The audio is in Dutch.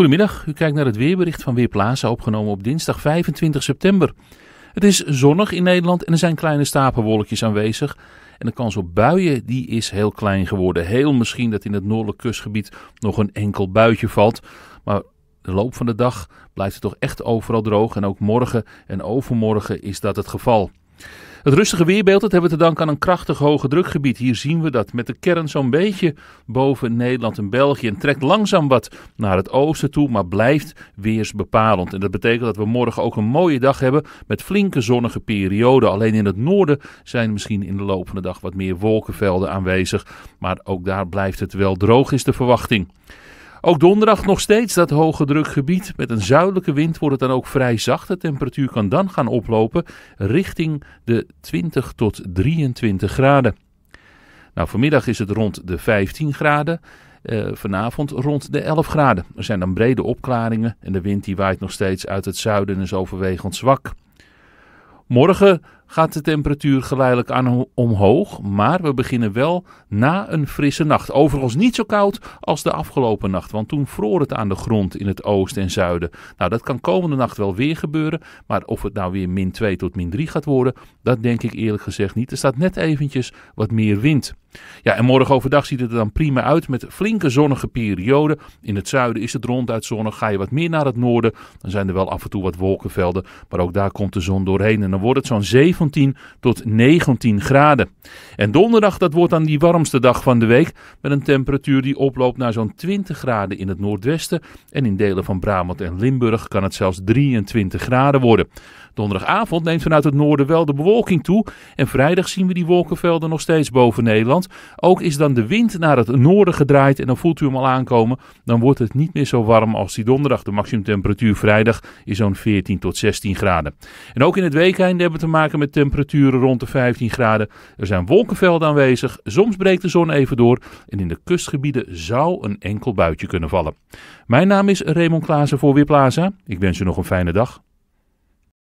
Goedemiddag, u kijkt naar het weerbericht van Weerplaza, opgenomen op dinsdag 25 september. Het is zonnig in Nederland en er zijn kleine stapelwolkjes aanwezig. En de kans op buien die is heel klein geworden. Heel misschien dat in het noordelijk kustgebied nog een enkel buitje valt. Maar de loop van de dag blijft het toch echt overal droog. En ook morgen en overmorgen is dat het geval. Het rustige weerbeeld dat hebben we te danken aan een krachtig hoge drukgebied. Hier zien we dat met de kern zo'n beetje boven Nederland en België. En trekt langzaam wat naar het oosten toe, maar blijft weersbepalend. En dat betekent dat we morgen ook een mooie dag hebben met flinke zonnige perioden. Alleen in het noorden zijn misschien in de loop van de dag wat meer wolkenvelden aanwezig. Maar ook daar blijft het wel droog, is de verwachting. Ook donderdag nog steeds dat hoge drukgebied. Met een zuidelijke wind wordt het dan ook vrij zacht. De temperatuur kan dan gaan oplopen richting de 20 tot 23 graden. Nou, vanmiddag is het rond de 15 graden. Eh, vanavond rond de 11 graden. Er zijn dan brede opklaringen en de wind die waait nog steeds uit het zuiden en is overwegend zwak. Morgen gaat de temperatuur geleidelijk aan omhoog, maar we beginnen wel na een frisse nacht. Overigens niet zo koud als de afgelopen nacht, want toen vroor het aan de grond in het oosten en zuiden. Nou, dat kan komende nacht wel weer gebeuren, maar of het nou weer min 2 tot min 3 gaat worden, dat denk ik eerlijk gezegd niet. Er staat net eventjes wat meer wind. Ja, en morgen overdag ziet het er dan prima uit met flinke zonnige perioden. In het zuiden is het ronduit zonnig. Ga je wat meer naar het noorden, dan zijn er wel af en toe wat wolkenvelden. Maar ook daar komt de zon doorheen. En dan wordt het zo'n 7 17 tot 19 graden. En donderdag, dat wordt dan die warmste dag van de week, met een temperatuur die oploopt naar zo'n 20 graden in het noordwesten. En in delen van Brabant en Limburg kan het zelfs 23 graden worden. Donderdagavond neemt vanuit het noorden wel de bewolking toe en vrijdag zien we die wolkenvelden nog steeds boven Nederland. Ook is dan de wind naar het noorden gedraaid en dan voelt u hem al aankomen. Dan wordt het niet meer zo warm als die donderdag. De maximumtemperatuur vrijdag is zo'n 14 tot 16 graden. En ook in het weekend hebben we te maken met temperaturen rond de 15 graden. Er zijn wolkenvelden aanwezig, soms breekt de zon even door en in de kustgebieden zou een enkel buitje kunnen vallen. Mijn naam is Raymond Klaassen voor Weerplaza. Ik wens u nog een fijne dag.